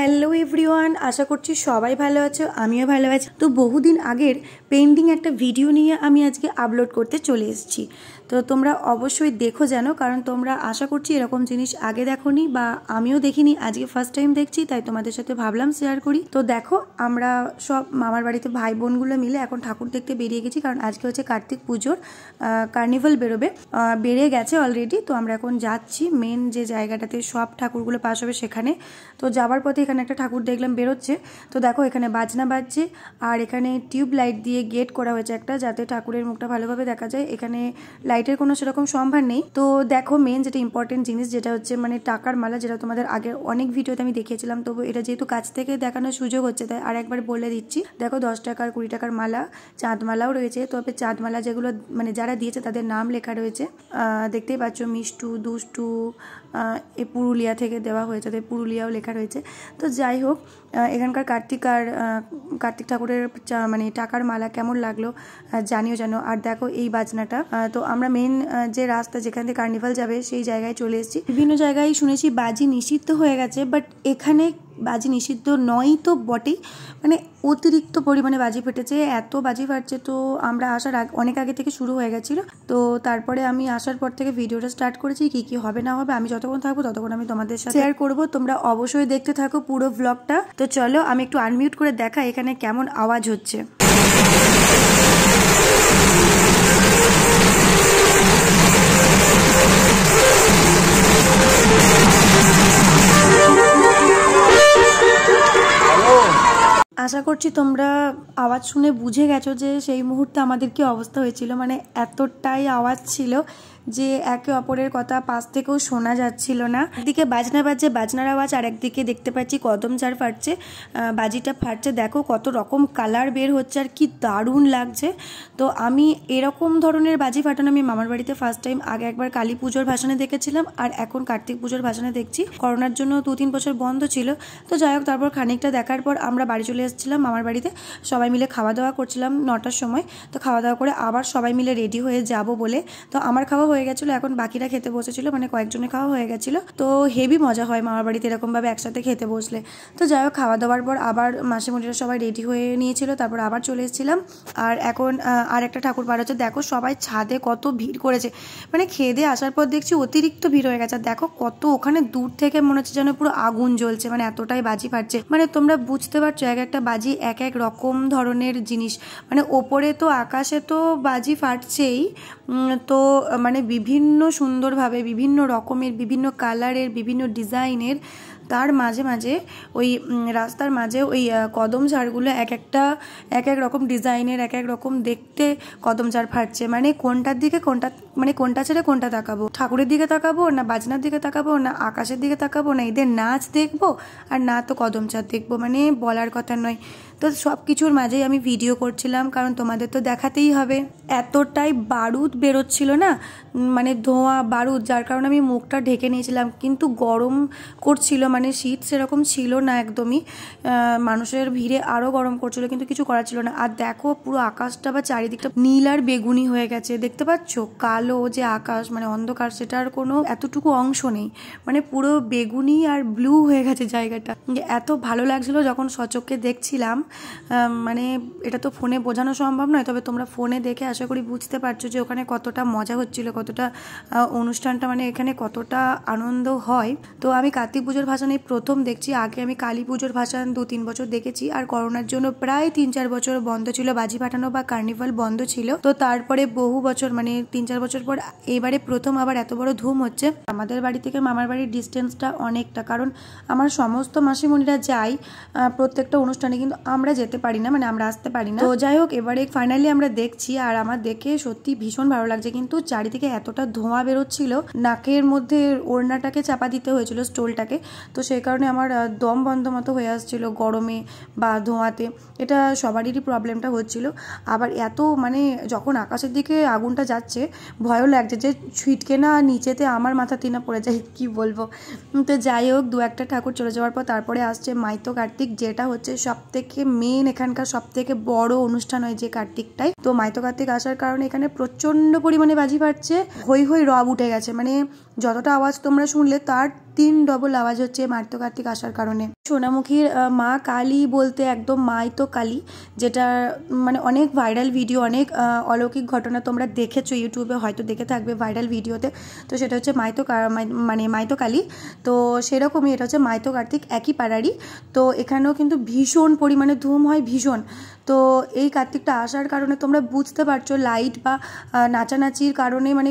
Hello everyone আশা করছি সবাই ভালো আছো আমিও ভালো আছি তো বহুদিন আগের পেন্টিং একটা ভিডিও নিয়ে আমি আজকে আপলোড করতে চলে এসেছি তো তোমরা অবশ্যই দেখো যেন কারণ তোমরা আশা করছি এরকম জিনিস আগে দেখোনি বা আমিও দেখিনি আজকে ফার্স্ট টাইম দেখছি তাই তোমাদের সাথে ভাবলাম শেয়ার করি তো দেখো আমরা সব মামার বাড়িতে ভাই বোনগুলো মিলে এখন ঠাকুর দেখতে বেরিয়ে গেছি কারণ আজকে হচ্ছে কার্তিক পুজোর কার্নিভাল বেরোবে বেড়ে গেছে অলরেডি তো আমরা এখন যাচ্ছি মেন যে জায়গাটাতে সব ঠাকুরগুলো পাশ হবে সেখানে তো যাবার পথে এখানে একটা ঠাকুর দেখলাম বেরোচ্ছে তো দেখো এখানে বাজনা বাজছে আর এখানে টিউব লাইট দিয়ে গেট করা হয়েছে একটা যাতে ঠাকুরের মুখটা ভালোভাবে দেখা যায় এখানে লাইট লাইটের কোনো সেরকম সম্ভার নেই তো দেখো মেন যেটা ইম্পর্টেন্ট জিনিস যেটা হচ্ছে মানে টাকার মালা যেটা তোমাদের আগের অনেক ভিডিওতে আমি দেখিয়েছিলাম তবু এটা যেহেতু কাছ থেকে দেখানোর সুযোগ হচ্ছে তাই আর একবার বলে দিচ্ছি দেখো দশ টাকার কুড়ি টাকার মালা চাঁদমালাও রয়েছে তবে চাঁদমালা যেগুলো মানে যারা দিয়েছে তাদের নাম লেখা রয়েছে দেখতেই পাচ্ছ মিষ্টু দুষ্টু এ পুরুলিয়া থেকে দেওয়া হয়েছে তাই পুরুলিয়াও লেখা রয়েছে তো যাই হোক এখানকার কার্তিক আর কার্তিক ঠাকুরের মানে টাকার মালা কেমন লাগলো জানিও জানো আর দেখো এই বাজনাটা তো আমরা মেন যে রাস্তা যেখান থেকে কার্নিভাল যাবে সেই জায়গায় চলে এসেছি বিভিন্ন জায়গায় শুনেছি বাজি নিষিদ্ধ হয়ে গেছে বাট এখানে বাজি নিষিদ্ধ নয়ই তো বটেই মানে অতিরিক্ত পরিমাণে বাজি ফেটেছে এত বাজি ফাটছে তো আমরা আসার অনেক আগে থেকে শুরু হয়ে গেছিলো তো তারপরে আমি আসার পর থেকে ভিডিওটা স্টার্ট করেছি কি কি হবে না হবে আমি যতক্ষণ থাকবো ততক্ষণ আমি তোমাদের সাথে শেয়ার করবো তোমরা অবশ্যই দেখতে থাকো পুরো ব্লগটা তো চলো আমি একটু আনমিউট করে দেখা এখানে কেমন আওয়াজ হচ্ছে Thank you. আশা করছি তোমরা আওয়াজ শুনে বুঝে গেছো যে সেই মুহূর্তে আমাদের কি অবস্থা হয়েছিল মানে এতটাই আওয়াজ ছিল যে একে অপরের কথা পাশ থেকেও শোনা যাচ্ছিল না একদিকে বাজনা বাজছে বাজনার আওয়াজ আর একদিকে দেখতে পাচ্ছি কদম চার ফাটছে বাজিটা ফাটছে দেখো কত রকম কালার বের হচ্ছে আর কি দারুণ লাগছে তো আমি এরকম ধরনের বাজি ফাটানো আমি মামার বাড়িতে ফার্স্ট টাইম আগে একবার কালী পুজোর ভাষণে দেখেছিলাম আর এখন কার্তিক পুজোর ভাষণে দেখছি করোনার জন্য দু তিন বছর বন্ধ ছিল তো যাই হোক তারপর খানিকটা দেখার পর আমরা বাড়ি চলে এসেছিলাম মামার বাড়িতে সবাই মিলে খাওয়া দাওয়া করছিলাম নটার সময় তো খাওয়া দাওয়া করে আবার সবাই মিলে রেডি হয়ে যাব বলে তো আমার খাওয়া হয়ে গেছিলো এখন বাকিরা খেতে বসেছিল মানে কয়েকজনে খাওয়া হয়ে গেছিলো তো হেভি মজা হয় মামার বাড়িতে এরকমভাবে একসাথে খেতে বসলে তো যাই হোক খাওয়া দাওয়ার পর আবার মুড়িরা সবাই রেডি হয়ে নিয়েছিল তারপর আবার চলে এসেছিলাম আর এখন আর একটা ঠাকুর পাড়া হচ্ছে দেখো সবাই ছাদে কত ভিড় করেছে মানে খেয়ে আসার পর দেখছি অতিরিক্ত ভিড় হয়ে গেছে আর দেখো কত ওখানে দূর থেকে মনে হচ্ছে যেন পুরো আগুন জ্বলছে মানে এতটাই বাজি ফাটছে মানে তোমরা বুঝতে পারছো এক একটা বাজি এক এক রকম ধরনের জিনিস মানে ওপরে তো আকাশে তো বাজি ফাটছেই তো মানে মানে বিভিন্ন সুন্দরভাবে বিভিন্ন রকমের বিভিন্ন কালারের বিভিন্ন ডিজাইনের তার মাঝে মাঝে ওই রাস্তার মাঝে ওই কদম ঝাড়গুলো এক একটা এক এক রকম ডিজাইনের এক এক রকম দেখতে কদম ঝাড় ফাটছে মানে কোনটার দিকে কোনটা মানে কোনটা ছেড়ে কোনটা তাকাবো ঠাকুরের দিকে তাকাবো না বাজনার দিকে তাকাবো না আকাশের দিকে তাকাবো না এদের নাচ দেখবো আর না তো কদম ঝাড় দেখবো মানে বলার কথা নয় তো সব কিছুর মাঝেই আমি ভিডিও করছিলাম কারণ তোমাদের তো দেখাতেই হবে এতটাই বারুদ বেরোচ্ছিল না মানে ধোঁয়া বারুদ যার কারণে আমি মুখটা ঢেকে নিয়েছিলাম কিন্তু গরম করছিল মানে শীত সেরকম ছিল না একদমই মানুষের ভিড়ে আরও গরম করছিল কিন্তু কিছু করার ছিল না আর দেখো পুরো আকাশটা বা চারিদিকটা নীল আর বেগুনি হয়ে গেছে দেখতে পাচ্ছ কালো যে আকাশ মানে অন্ধকার সেটার কোনো এতটুকু অংশ নেই মানে পুরো বেগুনি আর ব্লু হয়ে গেছে জায়গাটা এত ভালো লাগছিল যখন সচককে দেখছিলাম মানে এটা তো ফোনে বোঝানো সম্ভব নয় তবে তোমরা ফোনে দেখে আশা করি বুঝতে পারছো যে ওখানে কতটা মজা হচ্ছিলো কতটা অনুষ্ঠানটা মানে এখানে কতটা আনন্দ হয় তো আমি কার্তিক পুজোর ভাষণ এই প্রথম দেখছি আগে আমি কালী পুজোর ভাষণ দু তিন বছর দেখেছি আর করোনার জন্য প্রায় তিন চার বছর বন্ধ ছিল বাজি পাঠানো বা কার্নিভাল বন্ধ ছিল তো তারপরে বহু বছর মানে তিন চার বছর পর এবারে প্রথম আবার এত বড় ধুম হচ্ছে আমাদের বাড়ি থেকে মামার বাড়ির ডিস্টেন্সটা অনেকটা কারণ আমার সমস্ত মাসিমণিরা যাই প্রত্যেকটা অনুষ্ঠানে কিন্তু আমরা যেতে পারি না মানে আমরা আসতে পারি না তো যাই হোক এবারে ফাইনালি আমরা দেখছি আর আমার দেখে সত্যি ভীষণ ভালো লাগছে কিন্তু চারিদিকে এতটা ধোঁয়া বেরোচ্ছিল নাকের মধ্যে ওড়নাটাকে চাপা দিতে হয়েছিল স্টোলটাকে তো সেই কারণে আমার দম বন্ধ মতো হয়ে আসছিল গরমে বা ধোঁয়াতে এটা সবারই প্রবলেমটা হচ্ছিল আবার এত মানে যখন আকাশের দিকে আগুনটা যাচ্ছে ভয়ও লাগছে যে ছিটকে না নিচেতে আমার মাথা তিনা পড়ে যায় কি বলবো তো যাই হোক দু একটা ঠাকুর চলে যাওয়ার পর তারপরে আসছে মাইতো কার্তিক যেটা হচ্ছে সব থেকে মেন এখানকার সব থেকে বড় অনুষ্ঠান হয় যে কার্তিকটাই তো মাইতো কার্তিক আসার কারণে এখানে প্রচন্ড পরিমাণে বাজি ফাটছে হই হই রব উঠে গেছে মানে যতটা আওয়াজ তোমরা শুনলে তার তিন ডবল আওয়াজ হচ্ছে মার্ত কার্তিক আসার কারণে সোনামুখীর মা কালী বলতে একদম মাই তো কালী যেটা মানে অনেক ভাইরাল ভিডিও অনেক অলৌকিক ঘটনা তোমরা দেখেছো ইউটিউবে হয়তো দেখে থাকবে ভাইরাল ভিডিওতে তো সেটা হচ্ছে মাইতো মানে মাইতো কালী তো সেরকমই এটা হচ্ছে মাইতো কার্তিক একই পাড়ারই তো এখানেও কিন্তু ভীষণ পরিমাণে ধুম হয় ভীষণ তো এই কার্তিকটা আসার কারণে তোমরা বুঝতে পারছো লাইট বা নাচানাচির কারণে মানে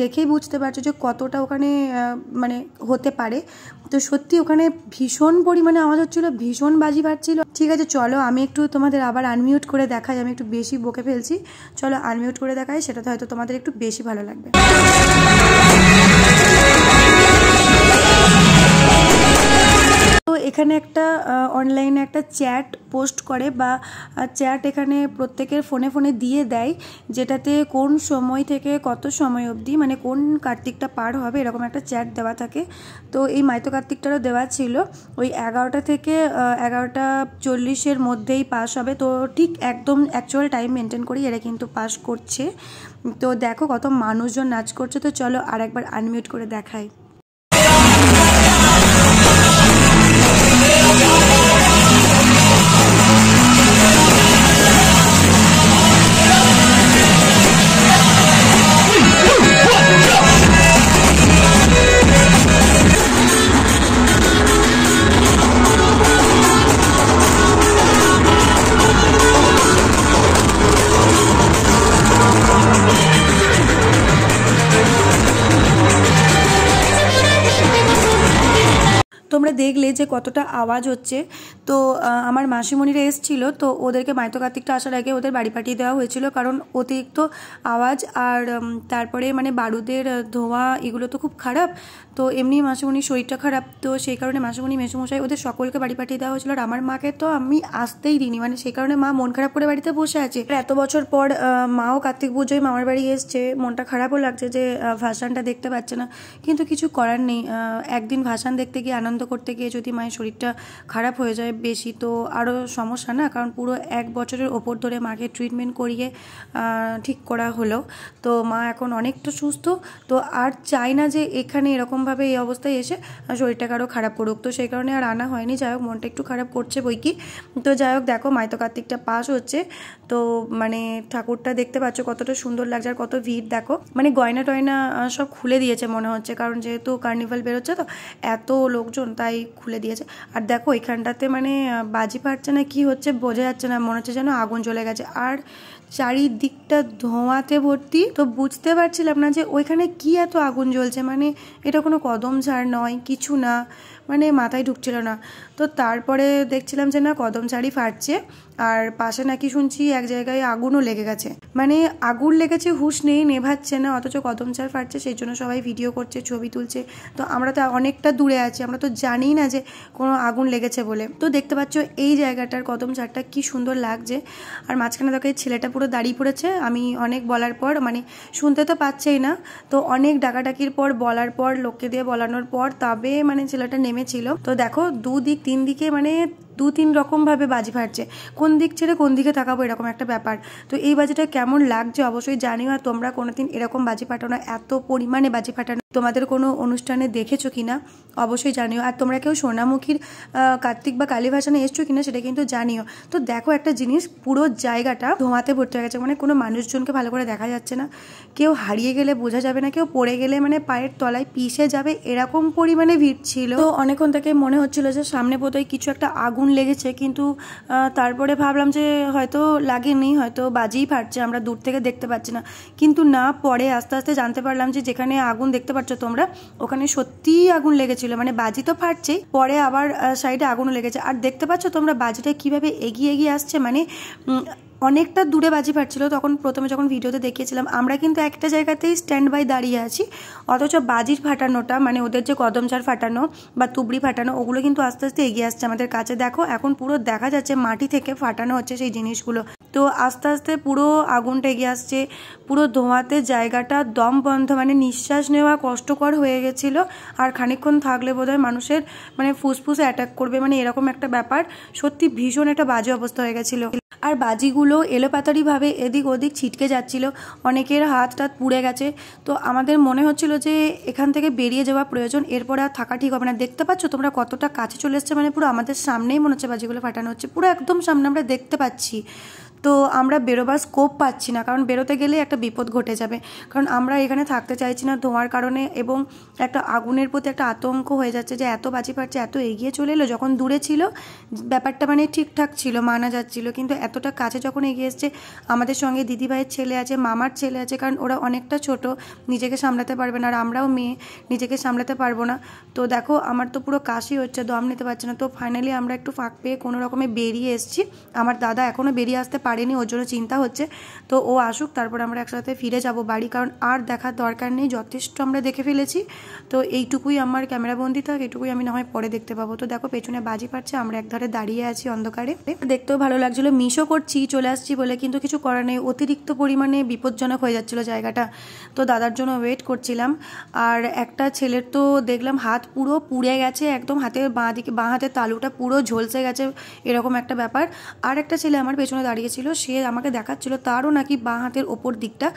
দেখেই বুঝতে পারছো যে কতটা ওখানে মানে হতে পারে তো সত্যি ওখানে ভীষণ পরিমাণে আওয়াজ হচ্ছিলো ভীষণ বাজি বাজছিল ঠিক আছে চলো আমি একটু তোমাদের আবার আনমিউট করে দেখাই আমি একটু বেশি বকে ফেলছি চলো আনমিউট করে দেখাই সেটাতে হয়তো তোমাদের একটু বেশি ভালো লাগবে এখানে একটা অনলাইনে একটা চ্যাট পোস্ট করে বা চ্যাট এখানে প্রত্যেকের ফোনে ফোনে দিয়ে দেয় যেটাতে কোন সময় থেকে কত সময় অবধি মানে কোন কার্তিকটা পার হবে এরকম একটা চ্যাট দেওয়া থাকে তো এই মাইতো কার্তিকটারও দেওয়া ছিল ওই এগারোটা থেকে এগারোটা চল্লিশের মধ্যেই পাস হবে তো ঠিক একদম অ্যাকচুয়াল টাইম মেনটেন করি এরা কিন্তু পাস করছে তো দেখো কত মানুষজন নাচ করছে তো চলো আর একবার আনমিউট করে দেখায় দেখলে যে কতটা আওয়াজ হচ্ছে তো আমার মাসিমণিরা এসছিল তো ওদেরকে মায়তো কার্তিকটা আসার আগে ওদের বাড়ি পাঠিয়ে দেওয়া হয়েছিল কারণ অতিরিক্ত আওয়াজ আর তারপরে মানে বারুদের ধোঁয়া এগুলো তো খুব খারাপ তো এমনি মাসিমণির শরীরটা খারাপ তো সেই কারণে মাসিমণি মেসুমশাই ওদের সকলকে বাড়ি পাঠিয়ে দেওয়া হয়েছিল আর আমার মাকে তো আমি আসতেই দিনি মানে সেই কারণে মা মন খারাপ করে বাড়িতে বসে আছে এত বছর পর মাও কার্তিক পুজোয় মামার বাড়ি এসছে মনটা খারাপও লাগছে যে ভাসানটা দেখতে পাচ্ছে না কিন্তু কিছু করার নেই একদিন ভাসান দেখতে গিয়ে আনন্দ করতে গিয়ে যদি মায়ের শরীরটা খারাপ হয়ে যায় বেশি তো আরও সমস্যা না কারণ পুরো এক বছরের ওপর ধরে মাকে ট্রিটমেন্ট করিয়ে ঠিক করা হলো তো মা এখন অনেকটা সুস্থ তো আর চাই না যে এখানে এরকম এরকমভাবে এই অবস্থায় এসে শরীরটাকে আরও খারাপ করুক তো সেই কারণে আর আনা হয়নি যাই হোক মনটা একটু খারাপ করছে বই কি তো যাই হোক দেখো মাইতো কার্তিকটা পাস হচ্ছে তো মানে ঠাকুরটা দেখতে পাচ্ছ কতটা সুন্দর লাগছে আর কত ভিড় দেখো মানে গয়না টয়না সব খুলে দিয়েছে মনে হচ্ছে কারণ যেহেতু কার্নিভাল বেরোচ্ছে তো এত লোকজন তাই খুলে দিয়েছে আর দেখো এখানটাতে মানে বাজি পারছে না কি হচ্ছে বোঝা যাচ্ছে না মনে হচ্ছে যেন আগুন জ্বলে গেছে আর চারিদিকটা ধোঁয়াতে ভর্তি তো বুঝতে পারছিলাম না যে ওইখানে কি এত আগুন জ্বলছে মানে এটা কোনো কোনো কদম ঝাড় নয় কিছু না মানে মাথায় ঢুকছিল না তো তারপরে দেখছিলাম যে না কদম শাড়ি ফাটছে আর পাশে নাকি শুনছি এক জায়গায় আগুনও লেগে গেছে মানে আগুন লেগেছে হুশ নেই নেভাচ্ছে না অথচ কদম চাল ফাটছে সেই জন্য সবাই ভিডিও করছে ছবি তুলছে তো আমরা তো অনেকটা দূরে আছি আমরা তো জানি না যে কোনো আগুন লেগেছে বলে তো দেখতে পাচ্ছ এই জায়গাটার কদম চারটা কি সুন্দর লাগছে আর মাঝখানে দেখো এই ছেলেটা পুরো দাঁড়িয়ে পড়েছে আমি অনেক বলার পর মানে শুনতে তো পাচ্ছেই না তো অনেক ডাকাডাকির পর বলার পর লোককে দিয়ে বলানোর পর তবে মানে ছেলেটা নেমে সামনে ছিল তো দেখো দুদিক তিন দিকে মানে দু তিন রকমভাবে বাজি ফাটছে কোন দিক ছেড়ে কোন দিকে তাকাবো এরকম একটা ব্যাপার তো এই বাজিটা কেমন লাগছে অবশ্যই জানিও আর তোমরা কোনোদিন এরকম বাজি ফাটানো এত পরিমাণে বাজি ফাটানো তোমাদের কোনো অনুষ্ঠানে দেখেছো কি না অবশ্যই জানিও আর তোমরা কেউ সোনামুখীর কার্তিক বা কালী ভাসানে এসছো কিনা সেটা কিন্তু জানিও তো দেখো একটা জিনিস পুরো জায়গাটা ধোঁয়াতে ভর্তি হয়ে গেছে মানে কোনো মানুষজনকে ভালো করে দেখা যাচ্ছে না কেউ হারিয়ে গেলে বোঝা যাবে না কেউ পড়ে গেলে মানে পায়ের তলায় পিষে যাবে এরকম পরিমাণে ভিড় ছিল তো অনেকক্ষণ থেকে মনে হচ্ছিল যে সামনে বোধহয় কিছু একটা আগুন লেগেছে কিন্তু তারপরে ভাবলাম যে হয়তো লাগেনি হয়তো বাজেই ফাটছে আমরা দূর থেকে দেখতে পাচ্ছি না কিন্তু না পরে আস্তে আস্তে জানতে পারলাম যে যেখানে আগুন দেখতে পারছো তোমরা ওখানে সত্যিই আগুন লেগেছিল মানে বাজি তো ফাটছেই পরে আবার সাইডে আগুনও লেগেছে আর দেখতে পাচ্ছ তোমরা বাজিটা কিভাবে এগিয়ে এগিয়ে আসছে মানে অনেকটা দূরে বাজি ফাটছিল তখন প্রথমে যখন ভিডিওতে দেখিয়েছিলাম আমরা কিন্তু একটা জায়গাতেই স্ট্যান্ড বাই দাঁড়িয়ে আছি অথচ বাজির ফাটানোটা মানে ওদের যে কদমচার ফাটানো বা তুবড়ি ফাটানো ওগুলো কিন্তু আস্তে আস্তে এগিয়ে আসছে আমাদের কাছে দেখো এখন পুরো দেখা যাচ্ছে মাটি থেকে ফাটানো হচ্ছে সেই জিনিসগুলো তো আস্তে আস্তে পুরো আগুনটা এগিয়ে আসছে পুরো ধোঁয়াতে জায়গাটা দম বন্ধ মানে নিঃশ্বাস নেওয়া কষ্টকর হয়ে গেছিল আর খানিক্ষণ থাকলে বোধহয় মানুষের মানে ফুসফুসে অ্যাটাক করবে মানে এরকম একটা ব্যাপার সত্যি ভীষণ একটা বাজে অবস্থা হয়ে গেছিলো আর বাজিগুলো এলোপাতারিভাবে এদিক ওদিক ছিটকে যাচ্ছিল অনেকের হাত টাত পুড়ে গেছে তো আমাদের মনে হচ্ছিল যে এখান থেকে বেরিয়ে যাওয়া প্রয়োজন এরপর আর থাকা ঠিক হবে না দেখতে পাচ্ছ তোমরা কতটা কাছে চলে এসছে মানে পুরো আমাদের সামনেই মনে হচ্ছে বাজিগুলো ফাটানো হচ্ছে পুরো একদম সামনে আমরা দেখতে পাচ্ছি তো আমরা বেরোবার স্কোপ পাচ্ছি না কারণ বেরোতে গেলে একটা বিপদ ঘটে যাবে কারণ আমরা এখানে থাকতে চাইছি না ধোঁয়ার কারণে এবং একটা আগুনের প্রতি একটা আতঙ্ক হয়ে যাচ্ছে যে এত বাজি পারছে এত এগিয়ে চলে এলো যখন দূরে ছিল ব্যাপারটা মানে ঠিকঠাক ছিল মানা যাচ্ছিল কিন্তু এতটা কাছে যখন এগিয়ে এসছে আমাদের সঙ্গে দিদিভাইয়ের ছেলে আছে মামার ছেলে আছে কারণ ওরা অনেকটা ছোট নিজেকে সামলাতে পারবে না আর আমরাও মেয়ে নিজেকে সামলাতে পারবো না তো দেখো আমার তো পুরো কাশি হচ্ছে দম নিতে পারছে না তো ফাইনালি আমরা একটু ফাঁক পেয়ে কোনো রকমে বেরিয়ে এসছি আমার দাদা এখনও বেরিয়ে আসতে পার পারেনি ওর জন্য চিন্তা হচ্ছে তো ও আসুক তারপর আমরা একসাথে ফিরে যাব বাড়ি কারণ আর দেখার দরকার নেই যথেষ্ট আমরা দেখে ফেলেছি তো এইটুকুই আমার ক্যামেরা বন্দি থাক এটুকুই আমি না হয় পরে দেখতে পাবো তো দেখো পেছনে বাজি পাচ্ছে আমরা একধারে দাঁড়িয়ে আছি অন্ধকারে দেখতেও ভালো লাগছিলো মিশো করছি চলে আসছি বলে কিন্তু কিছু করার নেই অতিরিক্ত পরিমাণে বিপজ্জনক হয়ে যাচ্ছিল জায়গাটা তো দাদার জন্য ওয়েট করছিলাম আর একটা ছেলের তো দেখলাম হাত পুরো পুড়ে গেছে একদম হাতের বাঁ দিকে বাঁ হাতের তালুটা পুরো ঝলসে গেছে এরকম একটা ব্যাপার আর একটা ছেলে আমার পেছনে দাঁড়িয়েছিল ছিল সে আমাকে দেখাচ্ছিল তারও নাকি বাঁ হাতের ওপর দিকটা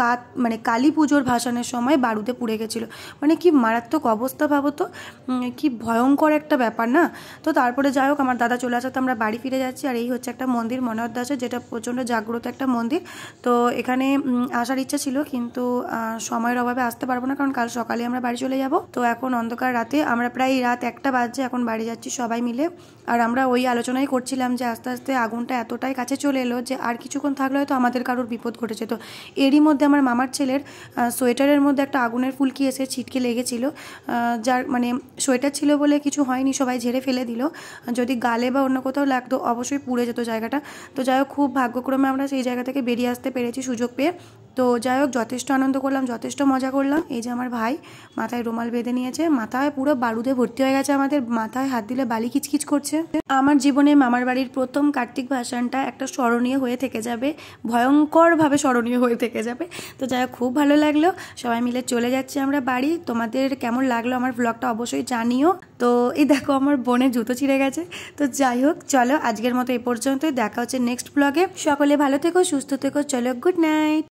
কাত মানে কালী পুজোর ভাসানের সময় বারুদে পুড়ে গেছিলো মানে কি মারাত্মক অবস্থা ভাবো তো কি ভয়ঙ্কর একটা ব্যাপার না তো তারপরে যাই হোক আমার দাদা চলে আসা তো আমরা বাড়ি ফিরে যাচ্ছি আর এই হচ্ছে একটা মন্দির মনোহর দাসের যেটা প্রচণ্ড জাগ্রত একটা মন্দির তো এখানে আসার ইচ্ছা ছিল কিন্তু সময়ের অভাবে আসতে পারবো না কারণ কাল সকালে আমরা বাড়ি চলে যাব তো এখন অন্ধকার রাতে আমরা প্রায় রাত একটা বাজছে এখন বাড়ি যাচ্ছি সবাই মিলে আর আমরা ওই আলোচনাই করছিলাম যে আস্তে আস্তে আগুনটা এতটাই কাছে চলে চলে এলো যে আর কিছুক্ষণ থাকলে হয়তো আমাদের কারোর বিপদ ঘটে যেত এরই মধ্যে আমার মামার ছেলের সোয়েটারের মধ্যে একটা আগুনের ফুলকি এসে ছিটকে লেগেছিল যার মানে সোয়েটার ছিল বলে কিছু হয়নি সবাই ঝেড়ে ফেলে দিল যদি গালে বা অন্য কোথাও লাগতো অবশ্যই পুড়ে যেত জায়গাটা তো যাই হোক খুব ভাগ্যক্রমে আমরা সেই জায়গা থেকে বেরিয়ে আসতে পেরেছি সুযোগ পেয়ে তো যাই হোক যথেষ্ট আনন্দ করলাম যথেষ্ট মজা করলাম এই যে আমার ভাই মাথায় রুমাল বেঁধে নিয়েছে মাথায় পুরো বারুদে ভর্তি হয়ে গেছে আমাদের মাথায় হাত দিলে বালি কিচকিচ করছে আমার জীবনে মামার বাড়ির প্রথম কার্তিক ভাসানটা একটা স্মরণীয় হয়ে থেকে যাবে ভয়ঙ্করভাবে স্মরণীয় হয়ে থেকে যাবে তো যাই হোক খুব ভালো লাগলো সবাই মিলে চলে যাচ্ছি আমরা বাড়ি তোমাদের কেমন লাগলো আমার ব্লগটা অবশ্যই জানিও তো এই দেখো আমার বোনের জুতো ছিঁড়ে গেছে তো যাই হোক চলো আজকের মতো এ পর্যন্তই দেখা হচ্ছে নেক্সট ব্লগে সকলে ভালো থেকো সুস্থ থেকো চলো গুড নাইট